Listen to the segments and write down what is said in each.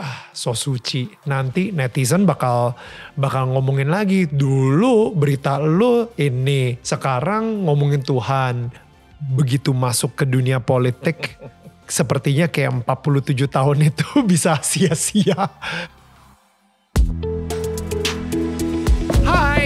ah so suci. Nanti netizen bakal bakal ngomongin lagi dulu berita lu ini, sekarang ngomongin Tuhan. Begitu masuk ke dunia politik, sepertinya kayak 47 tahun itu bisa sia-sia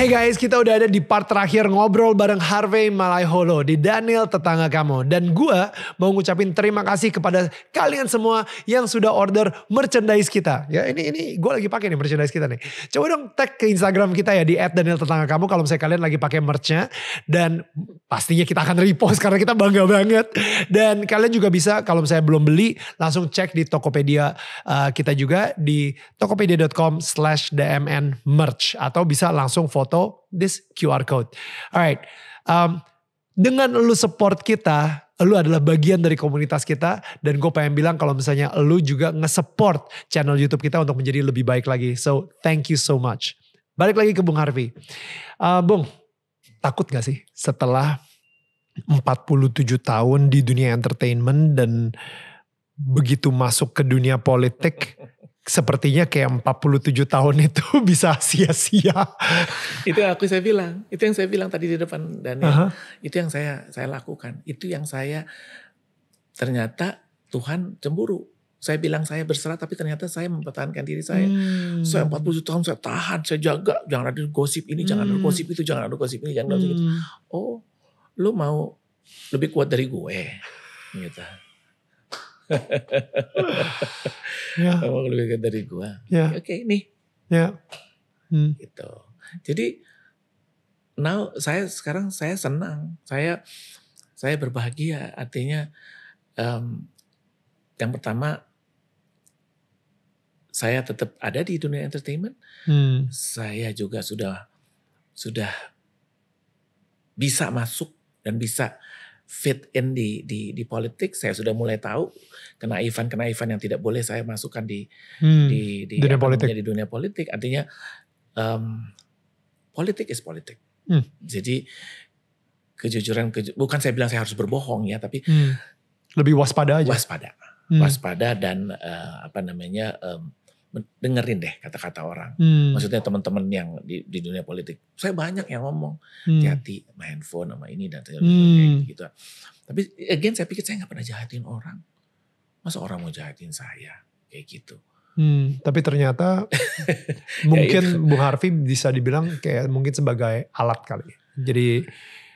Hey guys, kita udah ada di part terakhir ngobrol bareng Harvey Malaiholo di Daniel Tetangga Kamu. Dan gue mau ngucapin terima kasih kepada kalian semua yang sudah order merchandise kita. Ya ini ini gue lagi pakai nih merchandise kita nih. Coba dong tag ke Instagram kita ya di @danieltetangga_kamu kalau misalnya kalian lagi pakai merchnya dan pastinya kita akan repost karena kita bangga banget. Dan kalian juga bisa kalau misalnya belum beli langsung cek di Tokopedia uh, kita juga di tokopedia.com/dmnmerch atau bisa langsung foto foto this QR code. Alright, um, dengan lu support kita, lu adalah bagian dari komunitas kita dan gue pengen bilang kalau misalnya lu juga nge-support channel YouTube kita untuk menjadi lebih baik lagi. So thank you so much. Balik lagi ke Bung Harvey. Uh, Bung, takut gak sih setelah 47 tahun di dunia entertainment dan begitu masuk ke dunia politik sepertinya kayak 47 tahun itu bisa sia-sia. itu yang aku saya bilang, itu yang saya bilang tadi di depan Daniel. Uh -huh. Itu yang saya saya lakukan, itu yang saya ternyata Tuhan cemburu. Saya bilang saya berserah tapi ternyata saya mempertahankan diri saya. Hmm. Saya 47 tahun saya tahan, saya jaga, jangan ada gosip ini, hmm. jangan ada hmm. gosip itu, jangan ada gosip ini, jangan ada gosip itu. Hmm. Oh, lu mau lebih kuat dari gue gitu. ya. Emang lebih hebat dari gua. Ya. Oke, okay, ini. Ya. Hmm. Gitu. Jadi now saya sekarang saya senang. Saya saya berbahagia. Artinya um, yang pertama saya tetap ada di dunia entertainment. Hmm. Saya juga sudah sudah bisa masuk dan bisa fit in di di di politik saya sudah mulai tahu kena Ivan kena Ivan yang tidak boleh saya masukkan di hmm, di di dunia politik di dunia politik artinya um, politik is politik hmm. jadi kejujuran keju, bukan saya bilang saya harus berbohong ya tapi hmm. lebih waspada aja waspada hmm. waspada dan uh, apa namanya um, dengerin deh kata-kata orang. Hmm. Maksudnya teman-teman yang di, di dunia politik, saya banyak yang ngomong hmm. hati-hati hmm. sama handphone sama ini dan segala hmm. gitu. Tapi again saya pikir saya nggak pernah jahatin orang. Masa orang mau jahatin saya kayak gitu. Hmm, tapi ternyata mungkin ya Bung Harfi bisa dibilang kayak mungkin sebagai alat kali. Ya. Jadi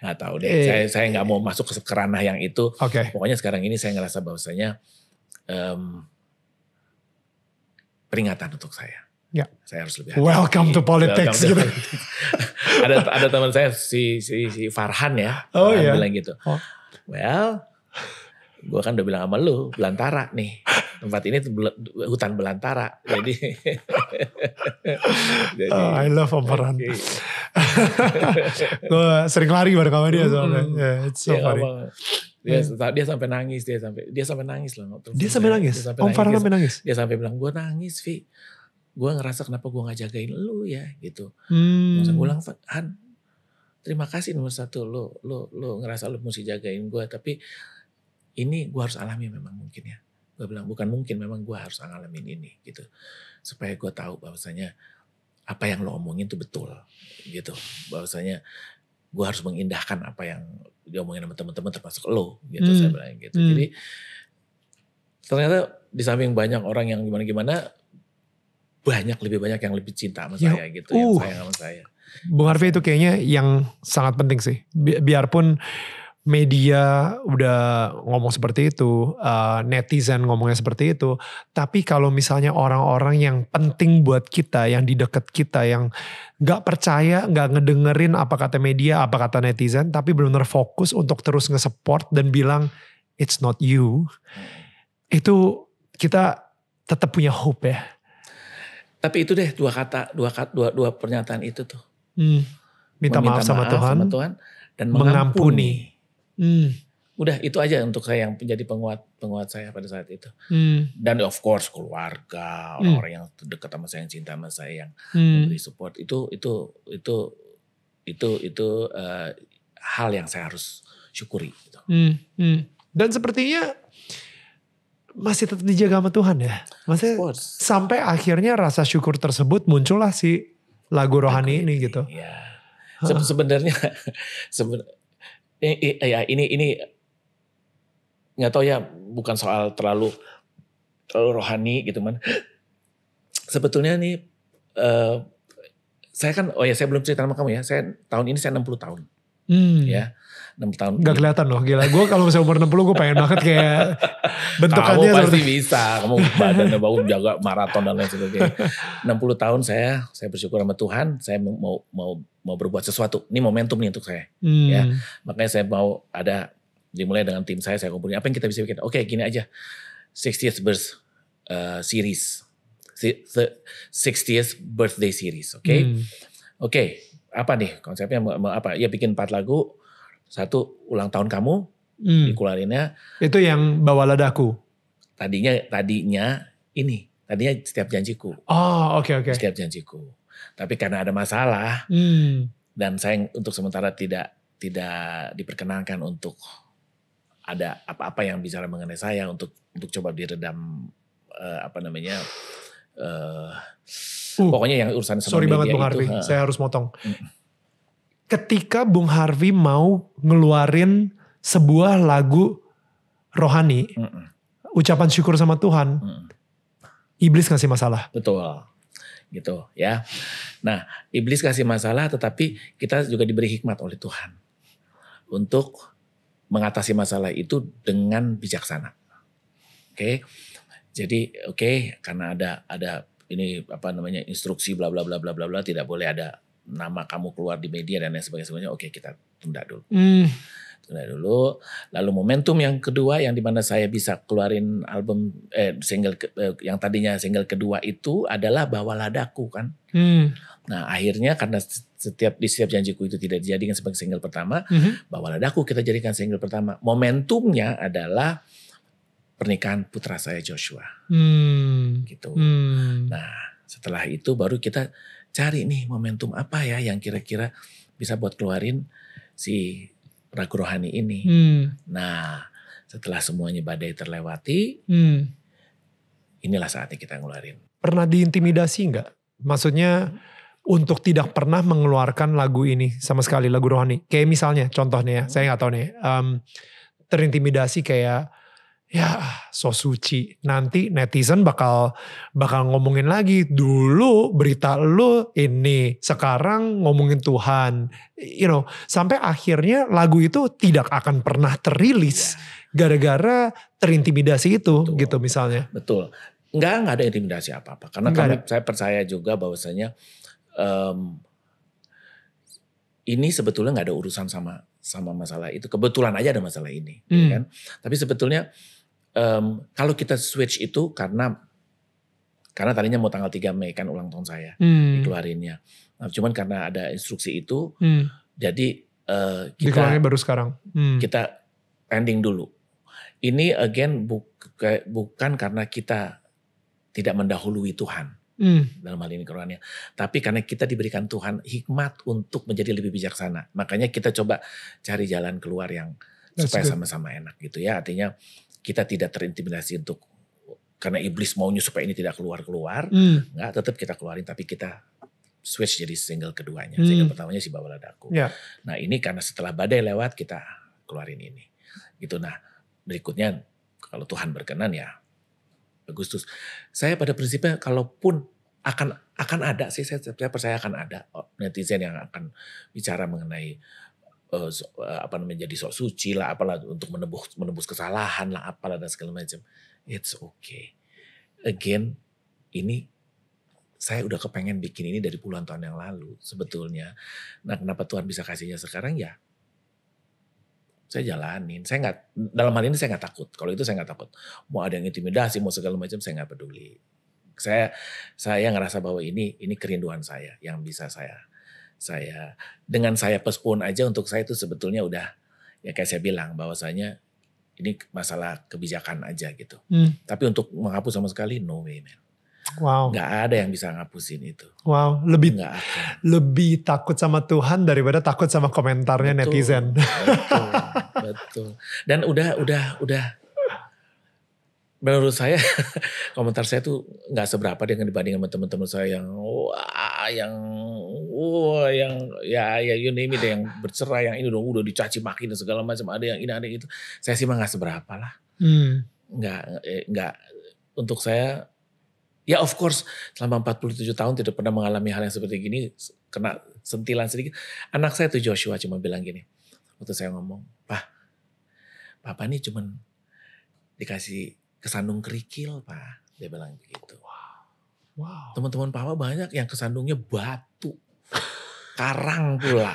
nggak tahu deh. Eh, saya saya nggak mau masuk ke ranah yang itu. Okay. Pokoknya sekarang ini saya ngerasa bahwasanya um, peringatan untuk saya. Ya. Saya harus lebih hati. Welcome to politics Welcome To politics. Gitu. ada ada teman saya si si si Farhan ya. Oh iya. bilang gitu. Oh. Well, gue kan udah bilang sama lu belantara nih tempat ini hutan belantara jadi, jadi uh, I love operan okay. gue sering lari bareng sama dia soalnya hmm. yeah, it's so yeah, funny abang, dia, yeah. dia sampai nangis dia sampai dia sampai nangis loh terus dia sampai nangis dia sampai om Farhan sampai nangis dia sampai bilang gue nangis Vi gue ngerasa kenapa gue nggak jagain lu ya gitu hmm. gue bilang Han terima kasih nomor satu lo lo lo ngerasa lo mesti jagain gue tapi ini gue harus alami memang mungkin ya gue bilang bukan mungkin memang gue harus ngalamin ini gitu supaya gue tahu bahwasanya apa yang lo omongin itu betul gitu bahwasanya gue harus mengindahkan apa yang diomongin sama teman-teman termasuk lo gitu hmm. saya bilang gitu hmm. jadi ternyata di samping banyak orang yang gimana-gimana banyak lebih banyak yang lebih cinta sama ya, saya gitu uh, yang sayang sama saya Bung Harvey gitu. itu kayaknya yang sangat penting sih Bi biarpun media udah ngomong seperti itu, uh, netizen ngomongnya seperti itu. Tapi kalau misalnya orang-orang yang penting buat kita, yang di deket kita, yang gak percaya, gak ngedengerin apa kata media, apa kata netizen, tapi benar-benar fokus untuk terus nge-support dan bilang it's not you, itu kita tetap punya hope ya. Tapi itu deh dua kata, dua dua, dua pernyataan itu tuh. Hmm. Minta, Meminta maaf, sama, maaf Tuhan, sama Tuhan dan mengampuni. mengampuni Hmm. Udah itu aja untuk saya yang menjadi penguat penguat saya pada saat itu. Hmm. Dan of course keluarga, hmm. orang-orang hmm. yang dekat sama saya, yang cinta sama saya, yang hmm. memberi support itu itu itu itu itu uh, hal yang saya harus syukuri. Gitu. Hmm. Hmm. Dan sepertinya masih tetap dijaga sama Tuhan ya. Masih sampai akhirnya rasa syukur tersebut muncullah si lagu rohani ini, ini gitu. Ya. sebenarnya seben eh, ya ini ini nggak tahu ya bukan soal terlalu terlalu rohani gitu man. Sebetulnya nih uh, saya kan oh ya saya belum cerita sama kamu ya. Saya tahun ini saya 60 tahun. Hmm. Ya. 6 tahun. Gak kelihatan loh gila. Gue kalau misalnya umur 60 gue pengen banget kayak bentukannya. Kamu pasti seperti... bisa. Kamu badannya bagus jaga maraton dan lain sebagainya. 60 tahun saya, saya bersyukur sama Tuhan. Saya mau mau mau berbuat sesuatu. Ini momentum nih untuk saya. Hmm. Ya. Makanya saya mau ada dimulai dengan tim saya. Saya kumpulin apa yang kita bisa bikin. Oke gini aja. 60th birth uh, series. 60th birthday series. Oke. Okay? Hmm. Oke. Okay apa nih konsepnya apa ya bikin empat lagu satu ulang tahun kamu hmm. dikularinnya itu yang bawa ledaku tadinya tadinya ini tadinya setiap janjiku oh oke okay, oke okay. setiap janjiku tapi karena ada masalah hmm. dan saya untuk sementara tidak tidak diperkenankan untuk ada apa-apa yang bicara mengenai saya untuk untuk coba diredam uh, apa namanya uh, Uh, Pokoknya yang urusan sama Sorry media banget Bung Harvey, saya harus motong. Hmm. Ketika Bung Harvey mau ngeluarin sebuah lagu rohani, hmm. ucapan syukur sama Tuhan, hmm. iblis ngasih masalah. Betul gitu ya. Nah, iblis kasih masalah tetapi kita juga diberi hikmat oleh Tuhan untuk mengatasi masalah itu dengan bijaksana. Oke. Okay? Jadi oke okay, karena ada ada ini apa namanya instruksi bla bla bla bla bla bla tidak boleh ada nama kamu keluar di media dan lain sebagainya. Oke, kita tunda dulu. Mm. Tunda dulu. Lalu momentum yang kedua yang dimana saya bisa keluarin album eh, single ke, eh, yang tadinya single kedua itu adalah bawalah ladaku kan. Mm. Nah akhirnya karena setiap di setiap janjiku itu tidak dijadikan sebagai single pertama, mm -hmm. bahwa ladaku kita jadikan single pertama. Momentumnya adalah pernikahan putra saya Joshua. Hmm. Gitu. Hmm. Nah, setelah itu baru kita cari nih momentum apa ya yang kira-kira bisa buat keluarin si ragu rohani ini. Hmm. Nah, setelah semuanya badai terlewati, hmm. inilah saatnya kita ngeluarin. Pernah diintimidasi nggak? Maksudnya untuk tidak pernah mengeluarkan lagu ini sama sekali lagu rohani. Kayak misalnya contohnya ya, saya nggak tahu nih. Um, terintimidasi kayak ya so suci. Nanti netizen bakal bakal ngomongin lagi dulu berita lu ini, sekarang ngomongin Tuhan. You know, sampai akhirnya lagu itu tidak akan pernah terilis iya. gara-gara terintimidasi itu Betul. gitu misalnya. Betul. nggak nggak ada intimidasi apa-apa. Karena kami, saya percaya juga bahwasanya um, ini sebetulnya nggak ada urusan sama sama masalah itu. Kebetulan aja ada masalah ini, ya hmm. kan? Tapi sebetulnya um, kalau kita switch itu karena karena tadinya mau tanggal 3 Mei kan ulang tahun saya hmm. dikeluarinnya. Nah, cuman karena ada instruksi itu, hmm. jadi uh, kita dikeluarin baru sekarang. Hmm. Kita pending dulu. Ini again buka, bukan karena kita tidak mendahului Tuhan hmm. dalam hal ini kerohanian. Tapi karena kita diberikan Tuhan hikmat untuk menjadi lebih bijaksana. Makanya kita coba cari jalan keluar yang That's supaya sama-sama enak gitu ya. Artinya kita tidak terintimidasi untuk karena iblis maunya supaya ini tidak keluar-keluar, hmm. nggak tetap kita keluarin tapi kita switch jadi single keduanya. Hmm. Single pertamanya si Bawa Ladaku. ya. Nah, ini karena setelah badai lewat kita keluarin ini. Gitu nah, berikutnya kalau Tuhan berkenan ya Agustus. Saya pada prinsipnya kalaupun akan akan ada sih saya, saya percaya akan ada oh, netizen yang akan bicara mengenai uh, apa namanya jadi sok suci lah apalah untuk menebus menebus kesalahan lah apalah dan segala macam it's okay again ini saya udah kepengen bikin ini dari puluhan tahun yang lalu sebetulnya. Nah kenapa Tuhan bisa kasihnya sekarang ya? Saya jalanin. Saya nggak dalam hal ini saya nggak takut. Kalau itu saya nggak takut. Mau ada yang intimidasi, mau segala macam saya nggak peduli. Saya saya ngerasa bahwa ini ini kerinduan saya yang bisa saya saya dengan saya pespon aja untuk saya itu sebetulnya udah ya kayak saya bilang bahwasanya ini masalah kebijakan aja gitu. Hmm. Tapi untuk menghapus sama sekali no way man. Wow. Gak ada yang bisa ngapusin itu. Wow, lebih Gak lebih takut sama Tuhan daripada takut sama komentarnya betul, netizen. Betul, betul. Dan udah udah udah menurut saya komentar saya tuh nggak seberapa dengan dibandingkan teman-teman saya yang wah yang wah oh, yang ya ya you name it yang bercerai yang ini udah udah dicaci maki dan segala macam ada yang ini ada yang itu saya sih mah nggak seberapa lah hmm. nggak eh, nggak untuk saya ya of course selama 47 tahun tidak pernah mengalami hal yang seperti gini kena sentilan sedikit anak saya tuh Joshua cuma bilang gini waktu saya ngomong pak papa ini cuman dikasih kesandung kerikil pak dia bilang begitu Wow. Teman-teman papa banyak yang kesandungnya batu karang pula.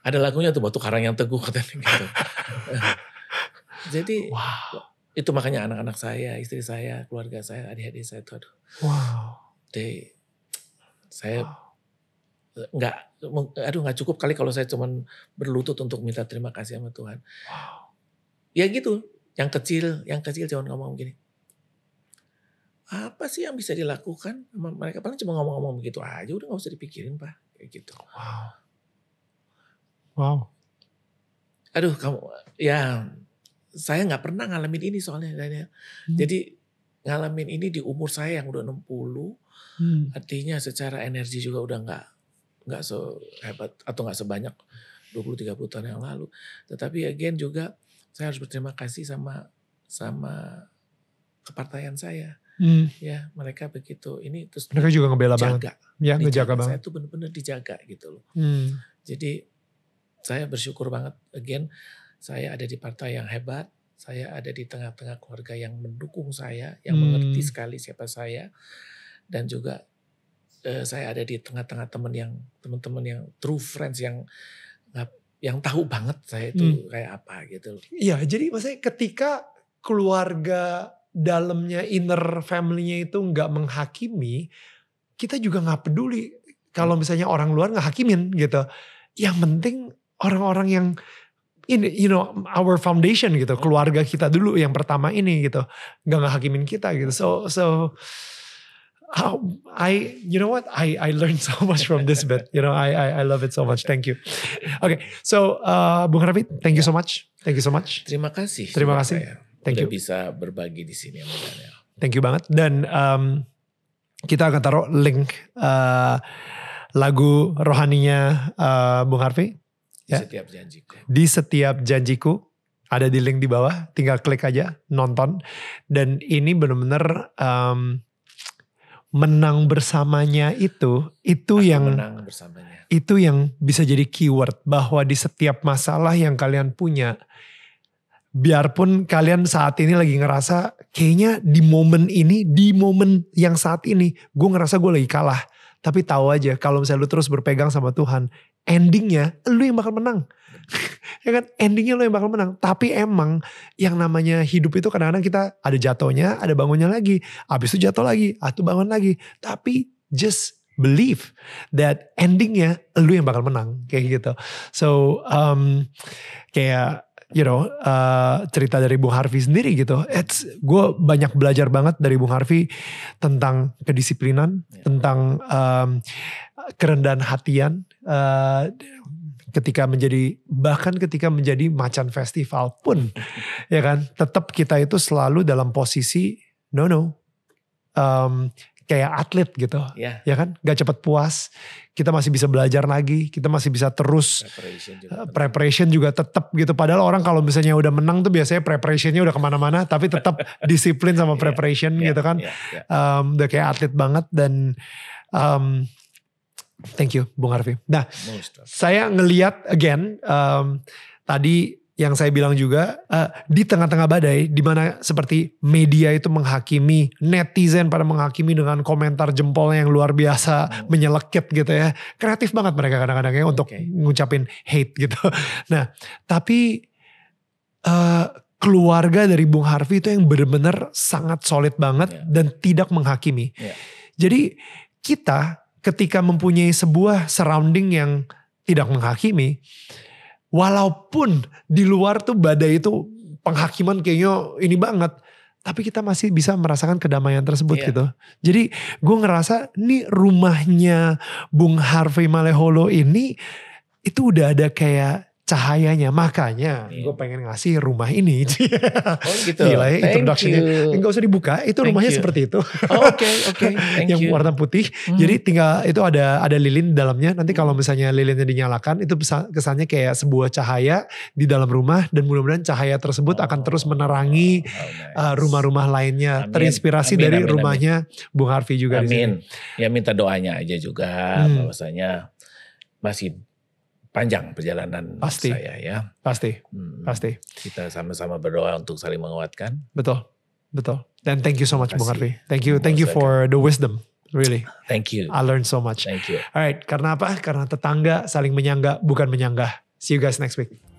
Ada lagunya tuh batu karang yang teguh katanya gitu. Jadi wow. itu makanya anak-anak saya, istri saya, keluarga saya, adik-adik saya itu aduh. Wow. Jadi saya wow. aduh nggak cukup kali kalau saya cuman berlutut untuk minta terima kasih sama Tuhan. Wow. Ya gitu, yang kecil, yang kecil jangan ngomong begini. Apa sih yang bisa dilakukan? Mereka paling cuma ngomong-ngomong begitu aja, udah nggak usah dipikirin pak gitu. Wow. Wow. Aduh kamu ya saya nggak pernah ngalamin ini soalnya Hmm. Jadi ngalamin ini di umur saya yang udah 60 hmm. artinya secara energi juga udah nggak nggak sehebat atau nggak sebanyak 20-30 tahun yang lalu. Tetapi again juga saya harus berterima kasih sama sama kepartaian saya. Hmm. Ya, mereka begitu. Ini terus mereka juga ngebela jaga. banget. Ya, ngejaga banget. Saya tuh benar-benar dijaga gitu loh. Hmm. Jadi saya bersyukur banget again saya ada di partai yang hebat, saya ada di tengah-tengah keluarga yang mendukung saya, yang hmm. mengerti sekali siapa saya dan juga eh, saya ada di tengah-tengah teman yang teman-teman yang true friends yang yang tahu banget saya itu hmm. kayak apa gitu. loh Iya, jadi maksudnya ketika keluarga dalamnya inner family-nya itu nggak menghakimi, kita juga nggak peduli kalau hmm. misalnya orang luar nggak hakimin gitu. Yang penting orang-orang yang ini you know our foundation gitu, hmm. keluarga kita dulu yang pertama ini gitu, nggak nggak hakimin kita gitu. So so How, I you know what I I learned so much from this bit you know I I, I love it so much thank you okay so uh, Bung Rafi thank you ya. so much thank you so much terima kasih terima kasih Thank udah you. bisa berbagi di sini sama Daniel. Thank you banget dan um, kita akan taruh link uh, lagu rohaninya uh, Bung Harvey di ya. setiap janjiku. Di setiap janjiku ada di link di bawah, tinggal klik aja nonton. Dan ini bener-bener... Um, menang bersamanya itu, itu Aku yang menang bersamanya. itu yang bisa jadi keyword bahwa di setiap masalah yang kalian punya biarpun kalian saat ini lagi ngerasa kayaknya di momen ini, di momen yang saat ini, gue ngerasa gue lagi kalah. Tapi tahu aja kalau misalnya lu terus berpegang sama Tuhan, endingnya lu yang bakal menang. ya kan endingnya lu yang bakal menang. Tapi emang yang namanya hidup itu kadang-kadang kita ada jatuhnya, ada bangunnya lagi. Habis itu jatuh lagi, atau bangun lagi. Tapi just believe that endingnya lu yang bakal menang kayak gitu. So um, kayak you know uh, cerita dari Bung Harvey sendiri gitu. It's gue banyak belajar banget dari Bung Harvey tentang kedisiplinan, yeah. tentang um, kerendahan hatian. Uh, ketika menjadi bahkan ketika menjadi macan festival pun ya kan tetap kita itu selalu dalam posisi no no um, kayak atlet gitu, ya, ya kan? Gak cepat puas, kita masih bisa belajar lagi, kita masih bisa terus preparation juga, eh, juga tetap gitu. Padahal orang kalau misalnya udah menang tuh biasanya preparationnya udah kemana-mana, tapi tetap disiplin sama iya. preparation yeah, gitu kan. Yeah, yeah. Um, udah kayak atlet banget dan um, thank you Bung Arfi. Nah, saya ngeliat again um, tadi yang saya bilang juga uh, di tengah-tengah badai di mana seperti media itu menghakimi netizen pada menghakimi dengan komentar jempolnya yang luar biasa hmm. menyelekit gitu ya kreatif banget mereka kadang-kadang ya okay. untuk ngucapin hate gitu nah tapi uh, keluarga dari Bung Harvey itu yang benar-benar sangat solid banget yeah. dan tidak menghakimi yeah. jadi kita ketika mempunyai sebuah surrounding yang tidak menghakimi walaupun di luar tuh badai itu penghakiman kayaknya ini banget tapi kita masih bisa merasakan kedamaian tersebut yeah. gitu. Jadi gue ngerasa nih rumahnya Bung Harvey Maleholo ini itu udah ada kayak cahayanya makanya yeah. gue pengen ngasih rumah ini oh, gitu. nilai Thank introductionnya nggak usah dibuka itu Thank rumahnya you. seperti itu oke oh, oke okay, okay. yang you. warna putih mm jadi tinggal itu ada ada lilin di dalamnya nanti kalau hmm. misalnya lilinnya dinyalakan itu kesannya kayak sebuah cahaya di dalam rumah dan mudah-mudahan cahaya tersebut oh. akan terus menerangi oh, uh, nice. uh, rumah-rumah lainnya amin. terinspirasi amin, dari amin, rumahnya amin. Bung Harvey juga amin ya minta doanya aja juga hmm. bahwasanya masih panjang perjalanan pasti. saya ya. Pasti, hmm. pasti. Kita sama-sama berdoa untuk saling menguatkan. Betul, betul. Dan thank you so much Bung Arfi. Thank you, thank you for the wisdom. Really. Thank you. I learned so much. Thank you. Alright, karena apa? Karena tetangga saling menyangga, bukan menyanggah. See you guys next week.